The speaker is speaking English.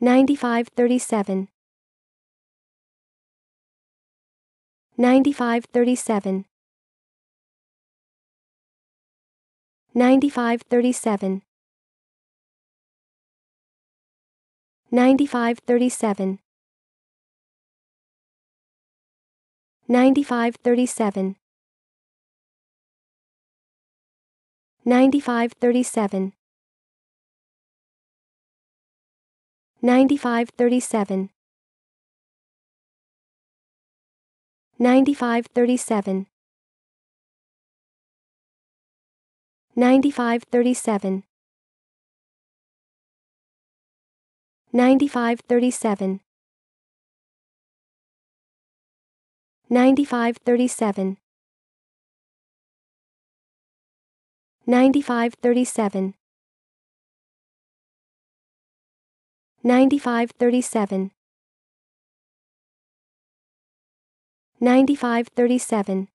9537 9537 9537 9537 9537 9537 9537 9537 9537 9537 9537 9537 9537 9537